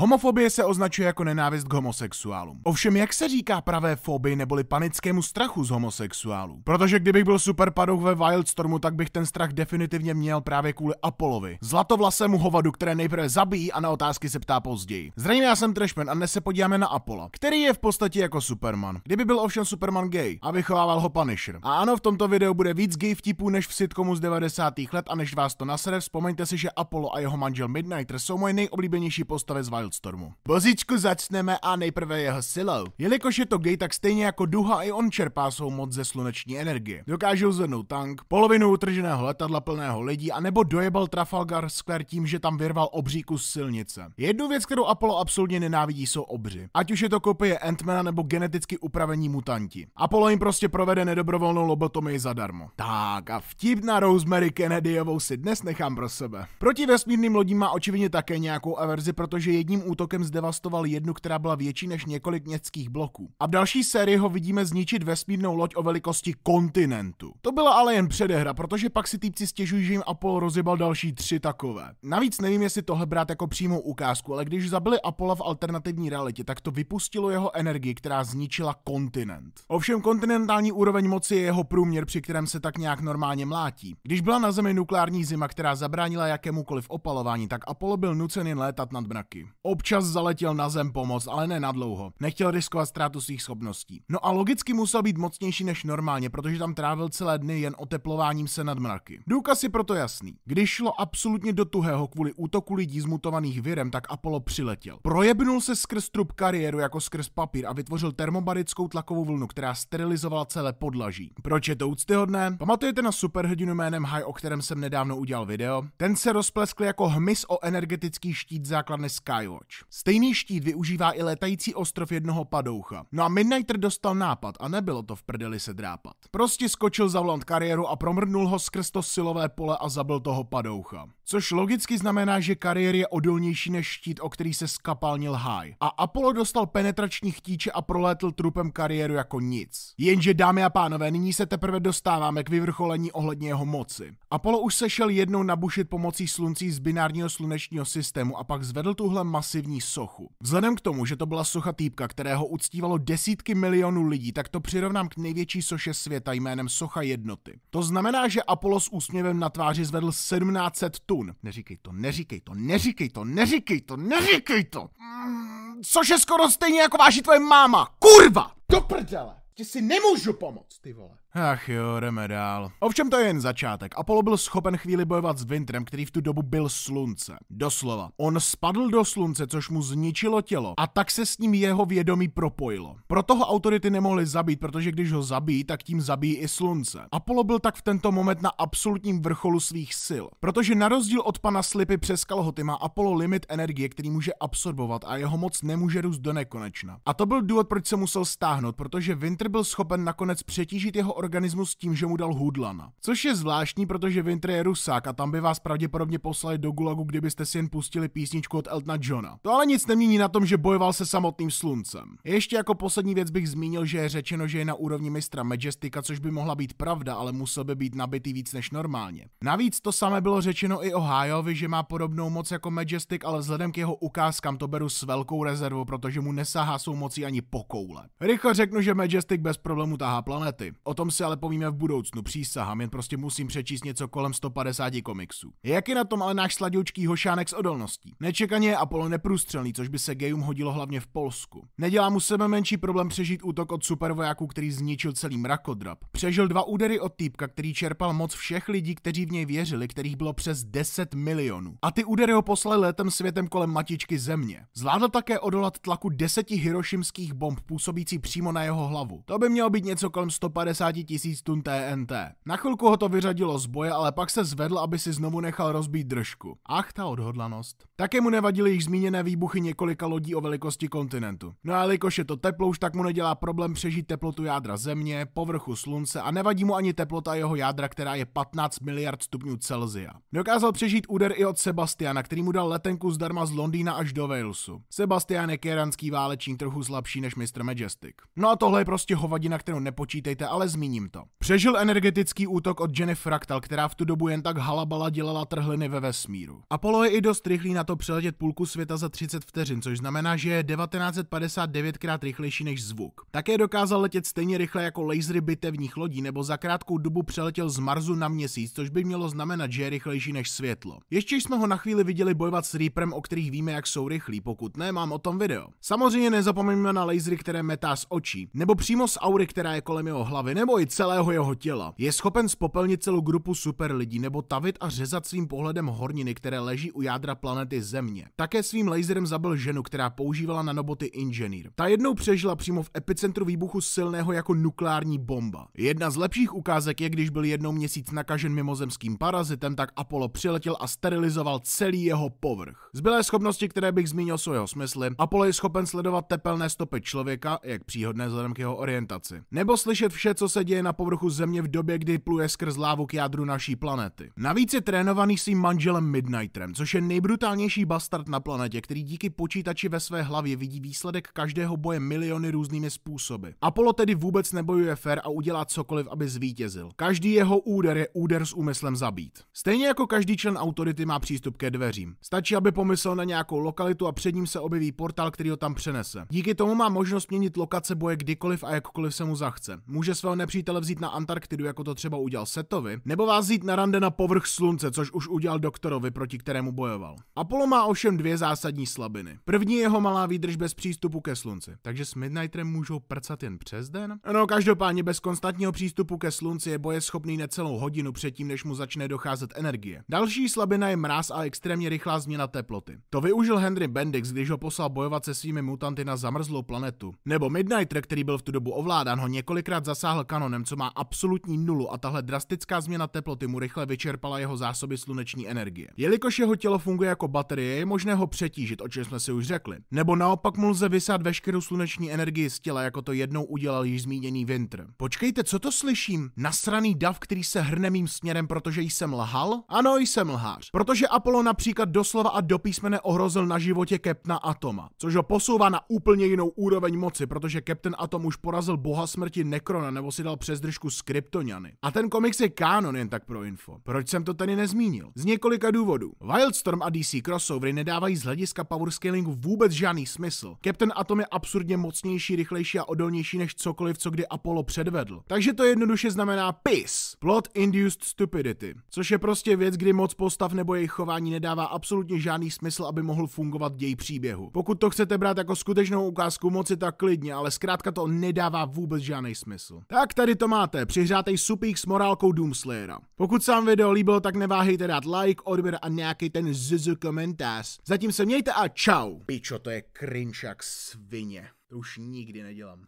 Homofobie se označuje jako nenávist k homosexuálům. Ovšem, jak se říká pravé fobii neboli panickému strachu z homosexuálů? Protože kdybych byl super padouch ve Wildstormu, tak bych ten strach definitivně měl právě kvůli Apolovi. Zlatovlasému hovadu, které nejprve zabíjí a na otázky se ptá později. Zřejmě já jsem Trashman a dnes se podíváme na Apola, který je v podstatě jako Superman. Kdyby byl ovšem Superman gay a vychovával ho Punisher. A ano, v tomto videu bude víc gay vtipů než v sitcomu z 90. let a než vás to nasere, vzpomeňte si, že Apollo a jeho manžel Midnighter jsou moje nejoblíbenější postavy z Wild Wildstormu. Bozičku začneme a nejprve jeho silou. Jelikož je to gay, tak stejně jako duha i on čerpá svou moc ze sluneční energie. Dokážou zvednout tank, polovinu utrženého letadla plného lidí a nebo dojebal Trafalgar Square tím, že tam vyrval obří kus silnice. Jednu věc, kterou Apollo absolutně nenávidí, jsou obři. Ať už je to kopie Antmana nebo geneticky upravení mutanti. Apollo jim prostě provede nedobrovolnou lobotomii zadarmo. Tak a vtip na Rosemary Kennedyovou si dnes nechám pro sebe. Proti vesmírným lodím má očividně také nějakou averzi, protože jedním svým útokem zdevastoval jednu, která byla větší než několik městských bloků. A v další sérii ho vidíme zničit vesmírnou loď o velikosti kontinentu. To byla ale jen předehra, protože pak si týpci stěžují, že jim Apollo rozjebal další tři takové. Navíc nevím, jestli tohle brát jako přímou ukázku, ale když zabili Apollo v alternativní realitě, tak to vypustilo jeho energii, která zničila kontinent. Ovšem kontinentální úroveň moci je jeho průměr, při kterém se tak nějak normálně mlátí. Když byla na Zemi nukleární zima, která zabránila jakémukoliv opalování, tak Apollo byl nucen jen létat nad mraky. Občas zaletěl na zem pomoc, ale ne na dlouho. Nechtěl riskovat ztrátu svých schopností. No a logicky musel být mocnější než normálně, protože tam trávil celé dny jen oteplováním se nad mraky. Důkaz je proto jasný. Když šlo absolutně do tuhého kvůli útoku lidí zmutovaných virem, tak Apollo přiletěl. Projebnul se skrz trup kariéru jako skrz papír a vytvořil termobarickou tlakovou vlnu, která sterilizovala celé podlaží. Proč je to úctyhodné? Pamatujete na superhrdinu jménem High, o kterém jsem nedávno udělal video? Ten se rozpleskl jako hmyz o energetický štít základny Sky Baywatch. Stejný štít využívá i letající ostrov jednoho padoucha. No a Midnighter dostal nápad a nebylo to v prdeli se drápat. Prostě skočil za volant kariéru a promrnul ho skrz to silové pole a zabil toho padoucha. Což logicky znamená, že kariér je odolnější než štít, o který se skapalnil High. A Apollo dostal penetrační chtíče a prolétl trupem kariéru jako nic. Jenže dámy a pánové, nyní se teprve dostáváme k vyvrcholení ohledně jeho moci. Apollo už se šel jednou nabušit pomocí sluncí z binárního slunečního systému a pak zvedl tuhle masivní sochu. Vzhledem k tomu, že to byla socha týpka, kterého uctívalo desítky milionů lidí, tak to přirovnám k největší soše světa jménem Socha jednoty. To znamená, že Apollo s úsměvem na tváři zvedl 1700 tun. Neříkej to, neříkej to, neříkej to, neříkej to, neříkej to! Mm, což je skoro stejně jako váží tvoje máma, kurva! Do prdele! Ti si nemůžu pomoct, ty vole. Ach jo, jdeme dál. Ovšem to je jen začátek. Apollo byl schopen chvíli bojovat s Vintrem, který v tu dobu byl slunce. Doslova. On spadl do slunce, což mu zničilo tělo a tak se s ním jeho vědomí propojilo. Proto ho autority nemohly zabít, protože když ho zabijí, tak tím zabijí i slunce. Apollo byl tak v tento moment na absolutním vrcholu svých sil. Protože na rozdíl od pana Slipy přes kalhoty má Apollo limit energie, který může absorbovat a jeho moc nemůže růst do nekonečna. A to byl důvod, proč se musel stáhnout, protože Winter byl schopen nakonec přetížit jeho organismus tím, že mu dal hudlana. Což je zvláštní, protože Winter je rusák a tam by vás pravděpodobně poslali do gulagu, kdybyste si jen pustili písničku od Eltona Johna. To ale nic nemění na tom, že bojoval se samotným sluncem. Ještě jako poslední věc bych zmínil, že je řečeno, že je na úrovni mistra Majestika, což by mohla být pravda, ale musel by být nabitý víc než normálně. Navíc to samé bylo řečeno i o Hájovi, že má podobnou moc jako Majestic, ale vzhledem k jeho ukázkám to beru s velkou rezervou, protože mu nesahá svou mocí ani pokoule. Rychle řeknu, že Majestic bez problému tahá planety. O tom si ale povíme v budoucnu, přísahám, jen prostě musím přečíst něco kolem 150 komiksů. Jak je na tom ale náš sladěučký hošánek s odolností? Nečekaně je Apollo neprůstřelný, což by se gejům hodilo hlavně v Polsku. Nedělá mu sebe menší problém přežít útok od supervojáků, který zničil celý mrakodrap. Přežil dva údery od týpka, který čerpal moc všech lidí, kteří v něj věřili, kterých bylo přes 10 milionů. A ty údery ho poslali letem světem kolem matičky země. Zvládl také odolat tlaku deseti hirošimských bomb působící přímo na jeho hlavu. To by mělo být něco kolem 150 tisíc tun TNT. Na chvilku ho to vyřadilo z boje, ale pak se zvedl, aby si znovu nechal rozbít držku. Ach, ta odhodlanost. Také mu nevadily již zmíněné výbuchy několika lodí o velikosti kontinentu. No a jelikož je to teplo, už tak mu nedělá problém přežít teplotu jádra země, povrchu slunce a nevadí mu ani teplota jeho jádra, která je 15 miliard stupňů Celzia. Dokázal přežít úder i od Sebastiana, který mu dal letenku zdarma z Londýna až do Walesu. Sebastian je keranský válečník trochu slabší než Mr. Majestic. No a tohle je prostě hovadina, kterou nepočítejte, ale zmíní zmíním to. Přežil energetický útok od Jenny Fractal, která v tu dobu jen tak halabala dělala trhliny ve vesmíru. Apollo je i dost rychlý na to přeletět půlku světa za 30 vteřin, což znamená, že je 1959 krát rychlejší než zvuk. Také dokázal letět stejně rychle jako lasery bitevních lodí nebo za krátkou dobu přeletěl z Marsu na měsíc, což by mělo znamenat, že je rychlejší než světlo. Ještě jsme ho na chvíli viděli bojovat s Reaperem, o kterých víme, jak jsou rychlí, pokud ne, mám o tom video. Samozřejmě nezapomeňme na lasery, které metá z očí, nebo přímo z aury, která je kolem jeho hlavy, nebo i celého jeho těla. Je schopen spopelnit celou grupu super lidí nebo tavit a řezat svým pohledem horniny, které leží u jádra planety Země. Také svým laserem zabil ženu, která používala nanoboty Inženýr. Ta jednou přežila přímo v epicentru výbuchu silného jako nukleární bomba. Jedna z lepších ukázek je, když byl jednou měsíc nakažen mimozemským parazitem, tak Apollo přiletěl a sterilizoval celý jeho povrch. Zbylé schopnosti, které bych zmínil, jsou jeho smysly. Apollo je schopen sledovat tepelné stopy člověka, jak příhodné vzhledem k jeho orientaci. Nebo slyšet vše, co se děje na povrchu Země v době, kdy pluje skrz lávu k jádru naší planety. Navíc je trénovaný svým manželem Midnighterem, což je nejbrutálnější bastard na planetě, který díky počítači ve své hlavě vidí výsledek každého boje miliony různými způsoby. Apollo tedy vůbec nebojuje fair a udělá cokoliv, aby zvítězil. Každý jeho úder je úder s úmyslem zabít. Stejně jako každý člen autority má přístup ke dveřím. Stačí, aby pomyslel na nějakou lokalitu a před ním se objeví portál, který ho tam přenese. Díky tomu má možnost měnit lokace boje kdykoliv a jakkoliv se mu zachce. Může svého nepří nepřítele vzít na Antarktidu, jako to třeba udělal Setovi, nebo vás vzít na rande na povrch slunce, což už udělal doktorovi, proti kterému bojoval. Apollo má ovšem dvě zásadní slabiny. První je jeho malá výdrž bez přístupu ke slunci, takže s Midnightrem můžou prcat jen přes den? No, každopádně bez konstantního přístupu ke slunci je boje schopný necelou hodinu předtím, než mu začne docházet energie. Další slabina je mráz a extrémně rychlá změna teploty. To využil Henry Bendix, když ho poslal bojovat se svými mutanty na zamrzlou planetu. Nebo Midnighter, který byl v tu dobu ovládán, ho několikrát zasáhl kan Kanonem, co má absolutní nulu a tahle drastická změna teploty mu rychle vyčerpala jeho zásoby sluneční energie. Jelikož jeho tělo funguje jako baterie, je možné ho přetížit, o čem jsme si už řekli. Nebo naopak mu lze vysát veškerou sluneční energii z těla, jako to jednou udělal již zmíněný Winter. Počkejte, co to slyším? Nasraný dav, který se hrne mým směrem, protože jsem lhal? Ano, jsem lhář. Protože Apollo například doslova a do písmene ohrozil na životě Kepna Atoma, což ho posouvá na úplně jinou úroveň moci, protože Captain Atom už porazil boha smrti Necrona nebo si dal dal přes držku z Kryptoniany. A ten komiks je kánon jen tak pro info. Proč jsem to tady nezmínil? Z několika důvodů. Wildstorm a DC crossovery nedávají z hlediska power scalingu vůbec žádný smysl. Captain Atom je absurdně mocnější, rychlejší a odolnější než cokoliv, co kdy Apollo předvedl. Takže to jednoduše znamená PIS. Plot Induced Stupidity. Což je prostě věc, kdy moc postav nebo jejich chování nedává absolutně žádný smysl, aby mohl fungovat děj příběhu. Pokud to chcete brát jako skutečnou ukázku moci, tak klidně, ale zkrátka to nedává vůbec žádný smysl. Tak tady to máte, přihřátej supík s morálkou Doomslayera. Pokud se vám video líbilo, tak neváhejte dát like, odběr a nějaký ten zz komentář. Zatím se mějte a čau. Pičo, to je cringe jak svině. To už nikdy nedělám.